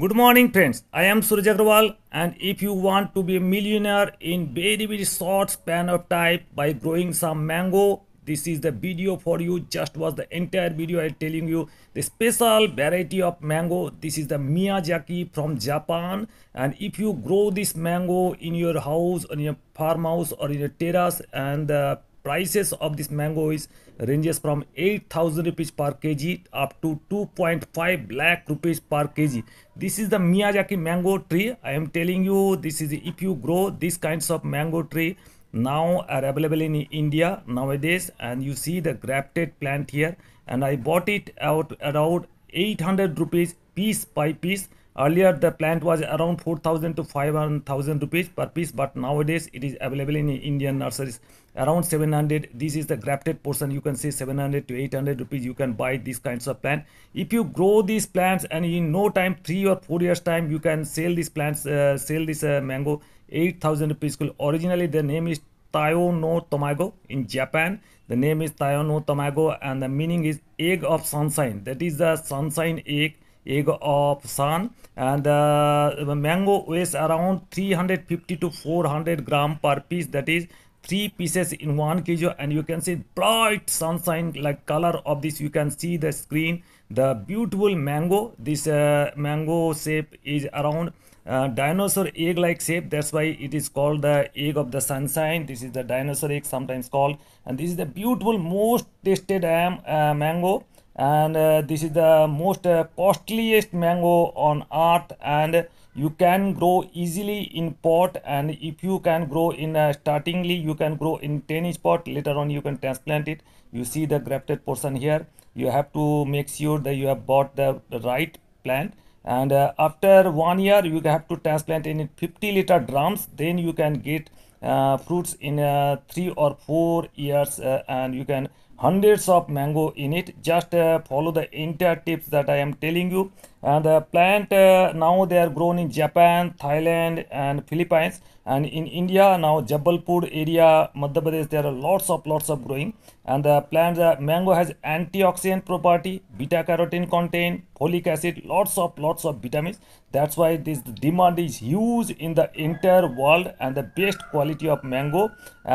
Good morning friends, I am Suraj Agrawal and if you want to be a millionaire in very very short span of time by growing some mango, this is the video for you, just was the entire video I telling you the special variety of mango, this is the Miyazaki from Japan and if you grow this mango in your house, on in your farmhouse or in your terrace and uh, prices of this mango is ranges from 8000 rupees per kg up to 2.5 lakh rupees per kg this is the miyazaki mango tree i am telling you this is if you grow these kinds of mango tree now are available in india nowadays and you see the grafted plant here and i bought it out around 800 rupees piece by piece Earlier, the plant was around 4,000 to 5,000 rupees per piece, but nowadays it is available in Indian nurseries around 700. This is the grafted portion. You can see 700 to 800 rupees. You can buy these kinds of plants. If you grow these plants and in no time, three or four years time, you can sell these plants, uh, sell this uh, mango 8,000 rupees. Originally, the name is Tayo no Tomago in Japan. The name is Tayo no Tomago and the meaning is egg of sunshine. That is the sunshine egg egg of sun and uh, the mango weighs around 350 to 400 gram per piece that is three pieces in one kg and you can see bright sunshine like color of this you can see the screen the beautiful mango this uh, mango shape is around uh, dinosaur egg like shape that's why it is called the egg of the sunshine this is the dinosaur egg sometimes called and this is the beautiful most tasted um, uh, mango and uh, this is the most uh, costliest mango on earth and you can grow easily in pot and if you can grow in uh, startingly you can grow in 10 inch pot later on you can transplant it you see the grafted portion here you have to make sure that you have bought the right plant and uh, after one year you have to transplant in 50 liter drums then you can get uh, fruits in uh, three or four years uh, and you can hundreds of mango in it just uh, follow the entire tips that i am telling you and the uh, plant uh, now they are grown in japan thailand and philippines and in india now jabalpur area madhya pradesh there are lots of lots of growing and the uh, plant the mango has antioxidant property beta carotene content folic acid lots of lots of vitamins that's why this demand is huge in the entire world and the best quality of mango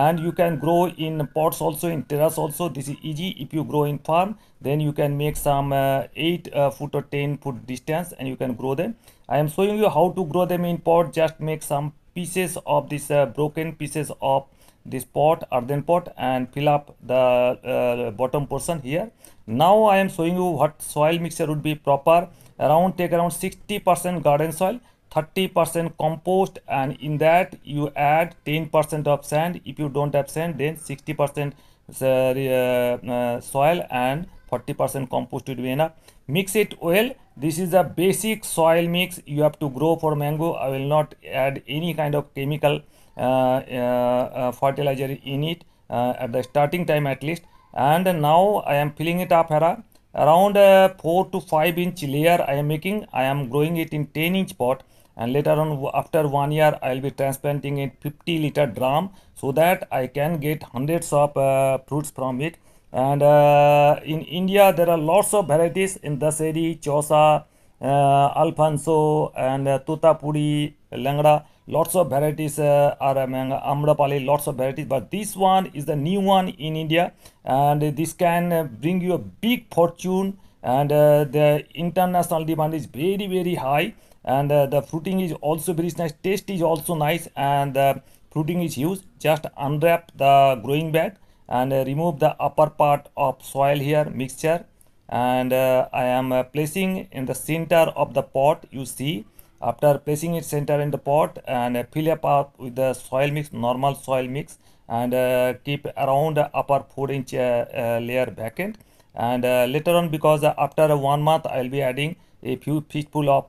and you can grow in pots also in terrace also this is easy if you grow in farm then you can make some uh, 8 uh, foot or 10 foot distance and you can grow them i am showing you how to grow them in pot just make some pieces of this uh, broken pieces of this pot earthen pot and fill up the uh, bottom portion here now i am showing you what soil mixture would be proper around take around 60 percent garden soil 30 percent compost and in that you add 10 percent of sand if you don't have sand then 60 percent uh, uh, uh, soil and 40 percent compost would be enough mix it well this is the basic soil mix you have to grow for mango i will not add any kind of chemical uh, uh, uh fertilizer in it uh, at the starting time at least and now i am filling it up here around uh, 4 to 5 inch layer i am making i am growing it in 10 inch pot and later on after one year i'll be transplanting it 50 liter drum so that i can get hundreds of fruits from it and uh, in india there are lots of varieties in daseri chosa uh, alfonso and uh, tutapuri langra lots of varieties uh, are among amrapali lots of varieties but this one is the new one in india and this can uh, bring you a big fortune and uh, the international demand is very very high and uh, the fruiting is also very nice taste is also nice and the fruiting is huge just unwrap the growing bag and uh, remove the upper part of soil here mixture and uh, I am uh, placing in the center of the pot you see after placing it center in the pot and fill up, up with the soil mix normal soil mix and uh, keep around upper 4 inch uh, uh, layer vacant and later on because after one month i'll be adding a few fistful of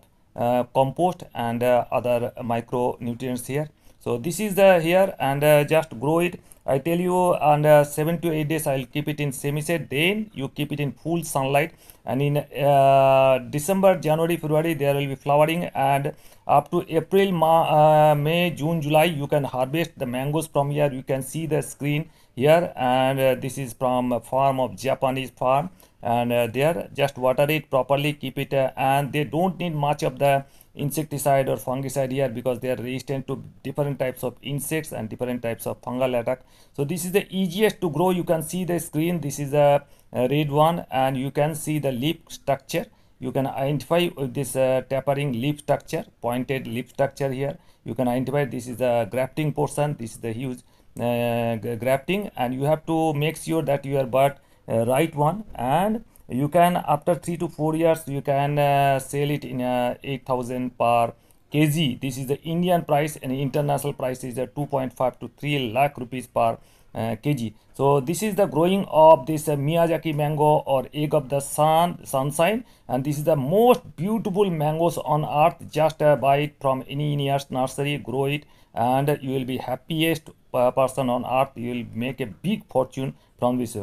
compost and other micronutrients here so this is the here and uh, just grow it i tell you under uh, seven to eight days i'll keep it in semi shade then you keep it in full sunlight and in uh, december january february there will be flowering and up to april Ma uh, may june july you can harvest the mangoes from here you can see the screen here and uh, this is from farm of japanese farm and uh, there just water it properly keep it and they don't need much of the insecticide or fungicide here because they are resistant to different types of insects and different types of fungal attack so this is the easiest to grow you can see the screen this is a, a red one and you can see the leaf structure you can identify this uh, tapering leaf structure pointed leaf structure here you can identify this is the grafting portion this is the huge uh, grafting and you have to make sure that you are uh, right one and you can after three to four years you can uh, sell it in uh, 8000 per kg this is the indian price and international price is a uh, 2.5 to 3 lakh rupees per uh, kg so this is the growing of this uh, miyazaki mango or egg of the sun sunshine and this is the most beautiful mangoes on earth just uh, buy it from any nearest nursery grow it and you will be happiest uh, person on earth you will make a big fortune from this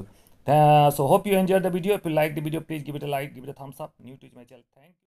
uh, so hope you enjoyed the video. If you like the video, please give it a like, give it a thumbs up. New to my channel. Thank you.